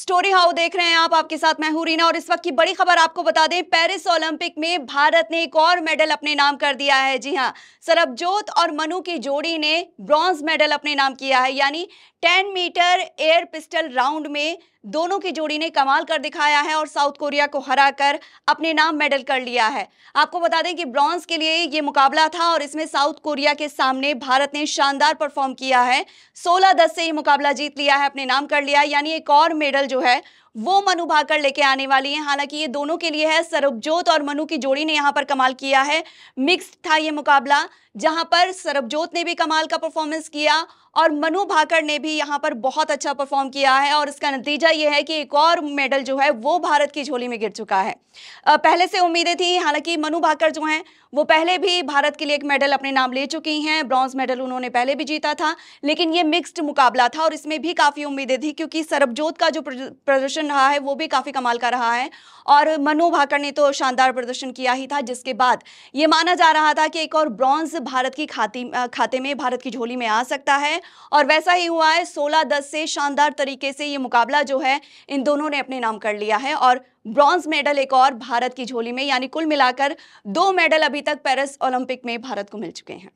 story how देख रहे हैं आप आपके साथ मैं हूं रीना और इस वक्त की बड़ी खबर आपको बता दें पेरिस ओलंपिक में भारत ने एक और मेडल अपने नाम कर दिया है जी हां सरबजोत और मनु की जोड़ी ने ब्रॉन्ज मेडल अपने नाम किया है यानी 10 मीटर एयर पिस्टल राउंड में दोनों की जोड़ी ने कमाल कर दिखाया है और साउथ कोरिया को हराकर अपने नाम मेडल कर लिया है आपको बता दें कि ब्रॉन्ज के लिए ये मुकाबला था और इसमें साउथ कोरिया के सामने भारत ने शानदार परफॉर्म किया है सोलह दस से ये मुकाबला जीत लिया है अपने नाम कर लिया यानी एक और मेडल जो है वो मनु भाकर लेके आने वाली हैं हालांकि ये दोनों के लिए है सरबजोत और मनु की जोड़ी ने यहाँ पर कमाल किया है मिक्स्ड था ये मुकाबला जहाँ पर सरबजोत ने भी कमाल का परफॉर्मेंस किया और मनु भाकर ने भी यहाँ पर बहुत अच्छा परफॉर्म किया है और इसका नतीजा ये है कि एक और मेडल जो है वो भारत की झोली में गिर चुका है पहले से उम्मीदें थी हालांकि मनु भाकर जो हैं वो पहले भी भारत के लिए एक मेडल अपने नाम ले चुकी हैं ब्रॉन्ज मेडल उन्होंने पहले भी जीता था लेकिन ये मिक्स्ड मुकाबला था और इसमें भी काफ़ी उम्मीदें थी क्योंकि सरबजोत का जो प्रदर्शन रहा है वो भी काफ़ी कमाल का रहा है और मनु भाकर ने तो शानदार प्रदर्शन किया ही था जिसके बाद ये माना जा रहा था कि एक और ब्रॉन्ज भारत की खाती खाते में भारत की झोली में आ सकता है और वैसा ही हुआ है सोलह दस से शानदार तरीके से ये मुकाबला जो है इन दोनों ने अपने नाम कर लिया है और ब्रॉन्ज मेडल एक और भारत की झोली में यानी कुल मिलाकर दो मेडल अभी तक पेरिस ओलंपिक में भारत को मिल चुके हैं